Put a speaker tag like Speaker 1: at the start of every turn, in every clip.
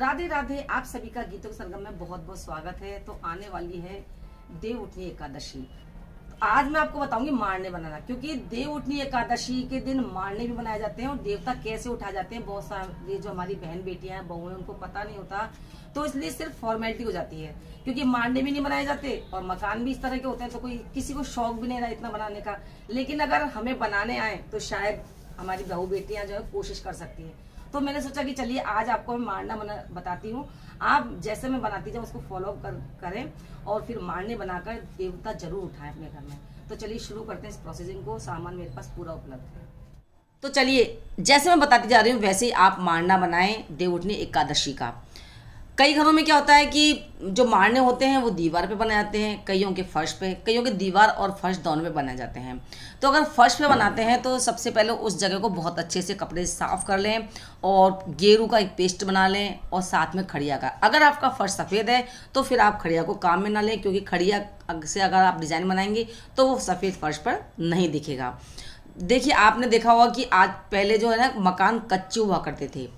Speaker 1: राधे राधे आप सभी का गीतों संगम में बहुत बहुत स्वागत है तो आने वाली है देव उठनी एकादशी तो आज मैं आपको बताऊंगी मारने बनाना क्योंकि देव उठनी एकादशी के दिन मारने भी बनाए जाते हैं और देवता कैसे उठा जाते हैं बहुत सारे जो हमारी बहन बेटियां हैं बहु है उनको पता नहीं होता तो इसलिए सिर्फ फॉर्मेलिटी हो जाती है क्योंकि मारने भी नहीं बनाए जाते और मकान भी इस तरह के होते हैं तो कोई किसी को शौक भी नहीं रहा इतना बनाने का लेकिन अगर हमें बनाने आए तो शायद हमारी बहु बेटियां जो है कोशिश कर सकती है तो मैंने सोचा कि चलिए आज आपको मैं मारना बना बताती हूँ आप जैसे मैं बनाती जाऊँ उसको फॉलो कर करें और फिर मारने बनाकर देवता जरूर उठाएं अपने घर में तो चलिए शुरू करते हैं इस प्रोसेसिंग को सामान मेरे पास पूरा उपलब्ध है तो चलिए जैसे मैं बताती जा रही हूँ वैसे ही आप मारना बनाएं उठनी एकादशी का कई घरों में क्या होता है कि जो मारने होते हैं वो दीवार पे बनाए जाते हैं कईयों के फर्श पे कईयों के दीवार और फर्श दोनों पे बनाए जाते हैं तो अगर फर्श पे बनाते हैं तो सबसे पहले उस जगह को बहुत अच्छे से कपड़े साफ़ कर लें और गेरू का एक पेस्ट बना लें और साथ में खड़िया का अगर आपका फर्श सफ़ेद है तो फिर आप खड़िया को काम में ना लें क्योंकि खड़िया से अगर आप डिज़ाइन बनाएंगे तो वो सफ़ेद फर्श पर नहीं दिखेगा देखिए आपने देखा होगा कि आज पहले जो है ना मकान कच्चे हुआ करते थे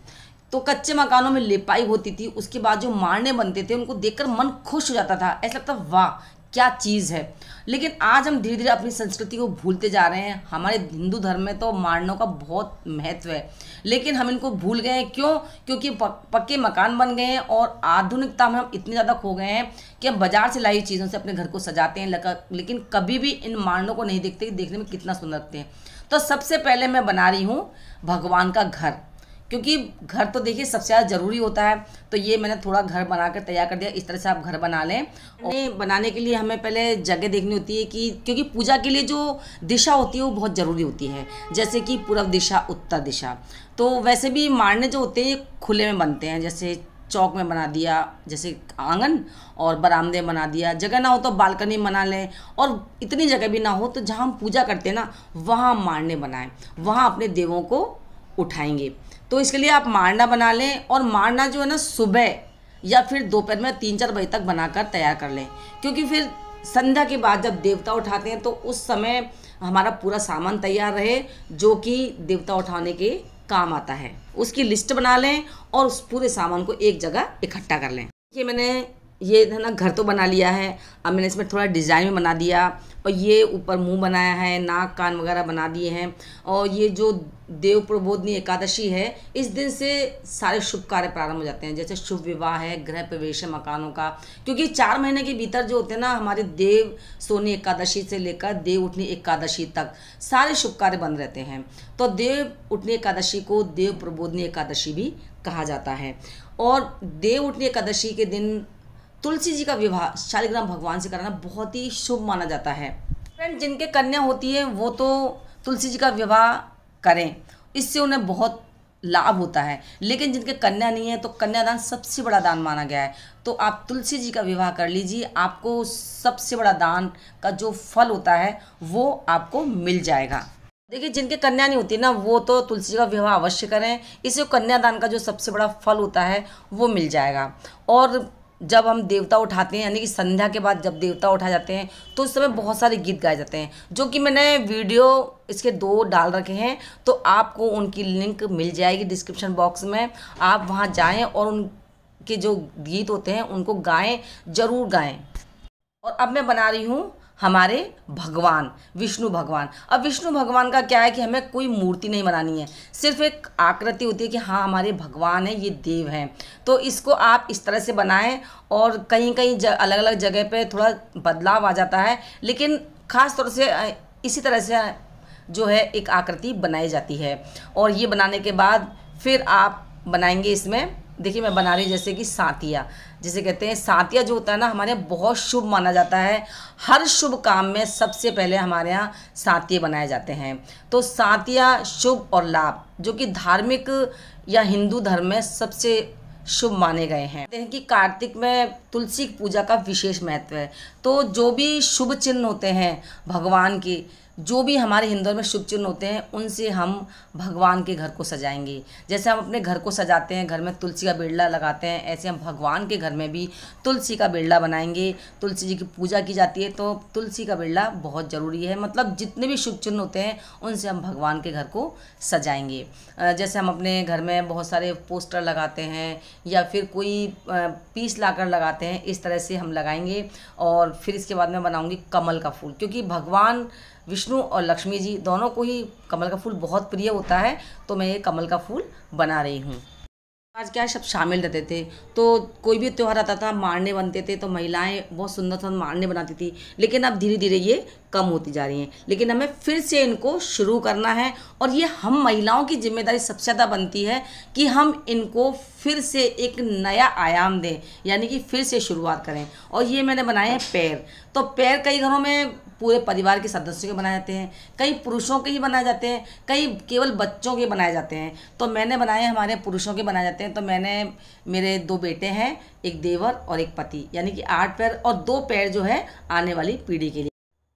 Speaker 1: तो कच्चे मकानों में लिपाई होती थी उसके बाद जो मारने बनते थे उनको देखकर मन खुश हो जाता था ऐसा लगता वाह क्या चीज़ है लेकिन आज हम धीरे धीरे अपनी संस्कृति को भूलते जा रहे हैं हमारे हिंदू धर्म में तो मारनों का बहुत महत्व है लेकिन हम इनको भूल गए हैं क्यों क्योंकि पक्के मकान बन गए हैं और आधुनिकता में हम इतने ज़्यादा खो गए हैं कि हम बाज़ार से लाई चीज़ों से अपने घर को सजाते हैं लेकिन कभी भी इन मारनों को नहीं देखते कि देखने में कितना सुंदर लगते हैं तो सबसे पहले मैं बना रही हूँ भगवान का घर क्योंकि घर तो देखिए सबसे ज़्यादा ज़रूरी होता है तो ये मैंने थोड़ा घर बना कर तैयार कर दिया इस तरह से आप घर बना लें और बनाने के लिए हमें पहले जगह देखनी होती है कि क्योंकि पूजा के लिए जो दिशा होती है वो बहुत ज़रूरी होती है जैसे कि पूर्व दिशा उत्तर दिशा तो वैसे भी मारने जो होते हैं खुले में बनते हैं जैसे चौक में बना दिया जैसे आंगन और बरामदे बना दिया जगह ना हो तो बालकनी बना लें और इतनी जगह भी ना हो तो जहाँ हम पूजा करते हैं ना वहाँ मारने बनाएं वहाँ अपने देवों को उठाएंगे तो इसके लिए आप मारना बना लें और मारना जो है ना सुबह या फिर दोपहर में तीन चार बजे तक बनाकर तैयार कर लें क्योंकि फिर संध्या के बाद जब देवता उठाते हैं तो उस समय हमारा पूरा सामान तैयार रहे जो कि देवता उठाने के काम आता है उसकी लिस्ट बना लें और उस पूरे सामान को एक जगह इकट्ठा कर लें ये मैंने ये है ना घर तो बना लिया है अब मैंने इसमें थोड़ा डिज़ाइन भी बना दिया और ये ऊपर मुंह बनाया है नाक कान वगैरह बना दिए हैं और ये जो देव प्रबोधनी एकादशी है इस दिन से सारे शुभ कार्य प्रारंभ हो जाते हैं जैसे शुभ विवाह है गृह प्रवेश है मकानों का क्योंकि चार महीने के भीतर जो होते हैं ना हमारे देव सोनी एकादशी से लेकर देव उठनी एकादशी तक सारे शुभ कार्य बंद रहते हैं तो देव उठनी एकादशी को देव प्रबोधनी एकादशी भी कहा जाता है और देव उठनी एकादशी के दिन तुलसी जी का विवाह शालिग्राम भगवान से कराना बहुत ही शुभ माना जाता है फ्रेंड जिनके कन्या होती है वो तो तुलसी जी का विवाह करें इससे उन्हें बहुत लाभ होता है लेकिन जिनके कन्या नहीं है तो कन्यादान सबसे बड़ा दान माना गया है तो आप तुलसी जी का विवाह कर लीजिए आपको सबसे बड़ा दान का जो फल होता है वो आपको मिल जाएगा देखिए जिनके कन्या नहीं होती ना वो तो तुलसी का विवाह अवश्य करें इससे कन्यादान का जो सबसे बड़ा फल होता है वो मिल जाएगा और जब हम देवता उठाते हैं यानी कि संध्या के बाद जब देवता उठाए जाते हैं तो उस समय बहुत सारे गीत गाए जाते हैं जो कि मैंने वीडियो इसके दो डाल रखे हैं तो आपको उनकी लिंक मिल जाएगी डिस्क्रिप्शन बॉक्स में आप वहाँ जाएँ और उनके जो गीत होते हैं उनको गाएँ ज़रूर गाएँ और अब मैं बना रही हूँ हमारे भगवान विष्णु भगवान अब विष्णु भगवान का क्या है कि हमें कोई मूर्ति नहीं बनानी है सिर्फ एक आकृति होती है कि हाँ हमारे भगवान है ये देव हैं तो इसको आप इस तरह से बनाएं और कहीं कहीं अलग अलग जगह पे थोड़ा बदलाव आ जाता है लेकिन ख़ास तौर से इसी तरह से जो है एक आकृति बनाई जाती है और ये बनाने के बाद फिर आप बनाएंगे इसमें देखिए मैं बना रही हूँ जैसे कि सातिया जिसे कहते हैं सातिया जो होता है ना हमारे यहाँ बहुत शुभ माना जाता है हर शुभ काम में सबसे पहले हमारे यहाँ सातिये बनाए जाते हैं तो सातिया शुभ और लाभ जो कि धार्मिक या हिंदू धर्म में सबसे शुभ माने गए हैं कि कार्तिक में तुलसी पूजा का विशेष महत्व है तो जो भी शुभ चिन्ह होते हैं भगवान की जो भी हमारे हिंदुओं में शुभ चिन्ह होते हैं उनसे हम भगवान के घर को सजाएंगे जैसे हम अपने घर को सजाते हैं घर में तुलसी का बेड़ला लगाते हैं ऐसे हम भगवान के घर में भी तुलसी का बेड़ला बनाएंगे तुलसी जी की पूजा की जाती है तो तुलसी का बिरला बहुत ज़रूरी है मतलब जितने भी शुभ चिन्ह होते हैं उनसे हम भगवान के घर को सजाएंगे जैसे हम अपने घर में बहुत सारे पोस्टर लगाते हैं या फिर कोई पीस लाकर लगाते हैं इस तरह से हम लगाएंगे और फिर इसके बाद मैं बनाऊँगी कमल का फूल क्योंकि भगवान विष्णु और लक्ष्मी जी दोनों को ही कमल का फूल बहुत प्रिय होता है तो मैं ये कमल का फूल बना रही हूँ आज क्या सब शामिल रहते थे तो कोई भी त्यौहार आता था मारने बनते थे तो महिलाएं बहुत सुंदर सुंदर मारने बनाती थी लेकिन अब धीरे धीरे ये कम होती जा रही हैं लेकिन हमें फिर से इनको शुरू करना है और ये हम महिलाओं की जिम्मेदारी सबसे ज़्यादा बनती है कि हम इनको फिर से एक नया आयाम दें यानी कि फिर से शुरुआत करें और ये मैंने बनाए हैं पैर तो पैर कई घरों में पूरे परिवार के सदस्यों के बनाए जाते हैं कई पुरुषों के ही बनाए जाते हैं कई केवल बच्चों के बनाए जाते हैं तो मैंने बनाए हमारे पुरुषों के बनाए जाते हैं तो मैंने मेरे दो बेटे हैं एक देवर और एक पति यानी कि आठ पैर और दो पैर जो है आने वाली पीढ़ी के लिए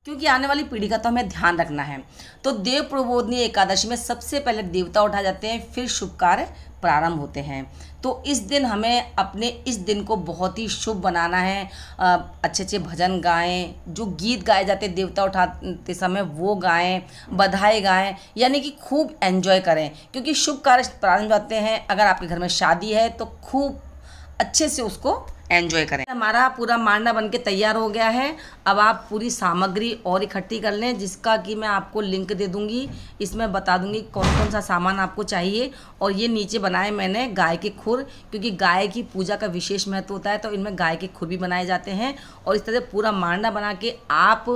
Speaker 1: क्योंकि आने वाली पीढ़ी का तो हमें ध्यान रखना है तो देव प्रबोधनी एकादशी में सबसे पहले देवता उठा जाते हैं फिर शुभ कार्य प्रारंभ होते हैं तो इस दिन हमें अपने इस दिन को बहुत ही शुभ बनाना है अच्छे अच्छे भजन गाएं जो गीत गाए जाते देवता उठाते समय वो गाएं बधाई गाएं यानी कि खूब एंजॉय करें क्योंकि शुभ कार्य प्रारंभ जाते हैं अगर आपके घर में शादी है तो खूब अच्छे से उसको एंजॉय करें हमारा पूरा मांडा बनके तैयार हो गया है अब आप पूरी सामग्री और इकट्ठी कर लें जिसका कि मैं आपको लिंक दे दूंगी इसमें बता दूंगी कौन कौन सा सामान आपको चाहिए और ये नीचे बनाए मैंने गाय के खुर क्योंकि गाय की पूजा का विशेष महत्व होता है तो इनमें गाय के खुर भी बनाए जाते हैं और इस तरह पूरा मांडा बना के आप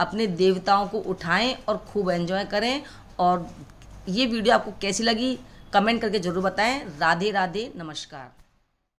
Speaker 1: अपने देवताओं को उठाएँ और खूब एन्जॉय करें और ये वीडियो आपको कैसी लगी कमेंट करके ज़रूर बताएँ राधे राधे नमस्कार